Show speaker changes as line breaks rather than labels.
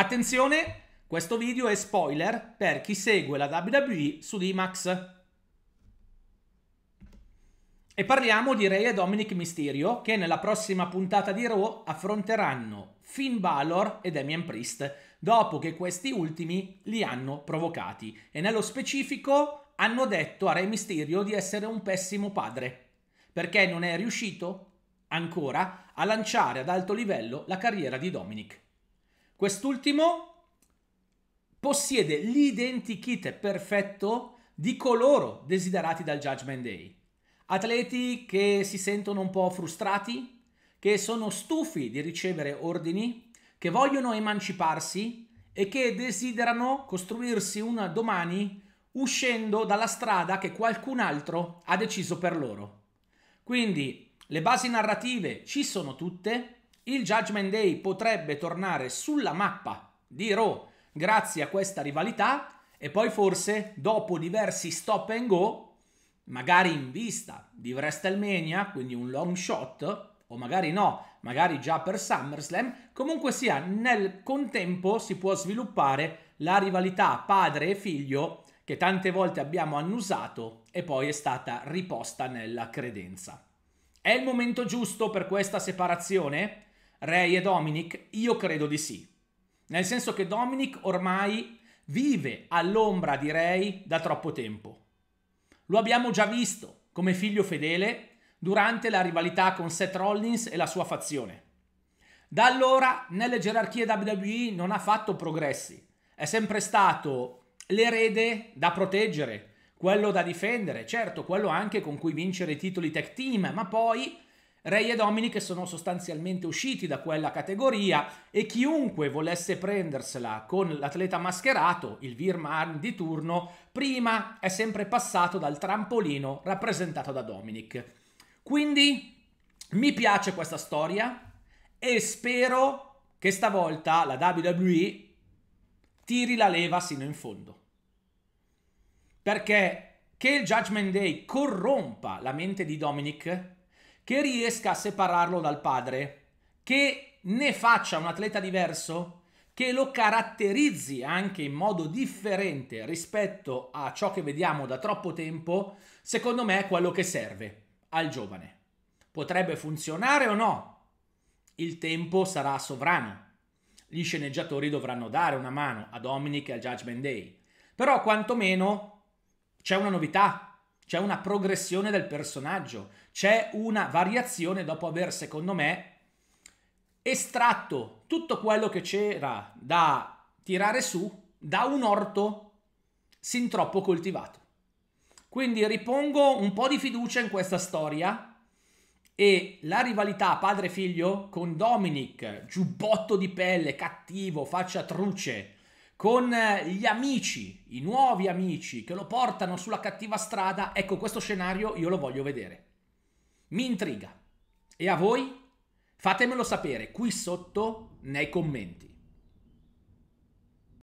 Attenzione, questo video è spoiler per chi segue la WWE su D-Max. E parliamo di Rey e Dominic Mysterio che nella prossima puntata di Raw affronteranno Finn Balor e Damian Priest dopo che questi ultimi li hanno provocati e nello specifico hanno detto a Rey Mysterio di essere un pessimo padre perché non è riuscito ancora a lanciare ad alto livello la carriera di Dominic. Quest'ultimo possiede l'identikit perfetto di coloro desiderati dal Judgment Day. Atleti che si sentono un po' frustrati, che sono stufi di ricevere ordini, che vogliono emanciparsi e che desiderano costruirsi un domani uscendo dalla strada che qualcun altro ha deciso per loro. Quindi le basi narrative ci sono tutte, il Judgment Day potrebbe tornare sulla mappa di Raw grazie a questa rivalità e poi forse dopo diversi stop and go, magari in vista di WrestleMania, quindi un long shot, o magari no, magari già per SummerSlam, comunque sia nel contempo si può sviluppare la rivalità padre e figlio che tante volte abbiamo annusato e poi è stata riposta nella credenza. È il momento giusto per questa separazione? Ray e Dominic? Io credo di sì. Nel senso che Dominic ormai vive all'ombra di Ray da troppo tempo. Lo abbiamo già visto come figlio fedele durante la rivalità con Seth Rollins e la sua fazione. Da allora nelle gerarchie WWE non ha fatto progressi, è sempre stato l'erede da proteggere, quello da difendere, certo, quello anche con cui vincere i titoli tech team, ma poi Ray e Dominic sono sostanzialmente usciti da quella categoria e chiunque volesse prendersela con l'atleta mascherato, il Virman di turno, prima è sempre passato dal trampolino rappresentato da Dominic. Quindi mi piace questa storia e spero che stavolta la WWE tiri la leva sino in fondo. Perché che il Judgment Day corrompa la mente di Dominic che riesca a separarlo dal padre, che ne faccia un atleta diverso, che lo caratterizzi anche in modo differente rispetto a ciò che vediamo da troppo tempo, secondo me è quello che serve al giovane. Potrebbe funzionare o no? Il tempo sarà sovrano. Gli sceneggiatori dovranno dare una mano a Dominic e al Judgment Day. Però quantomeno c'è una novità c'è una progressione del personaggio, c'è una variazione dopo aver, secondo me, estratto tutto quello che c'era da tirare su da un orto sin troppo coltivato. Quindi ripongo un po' di fiducia in questa storia e la rivalità padre-figlio con Dominic, giubbotto di pelle, cattivo, faccia truce, con eh, gli amici, i nuovi amici che lo portano sulla cattiva strada, ecco questo scenario io lo voglio vedere. Mi intriga. E a voi? Fatemelo sapere qui sotto nei commenti.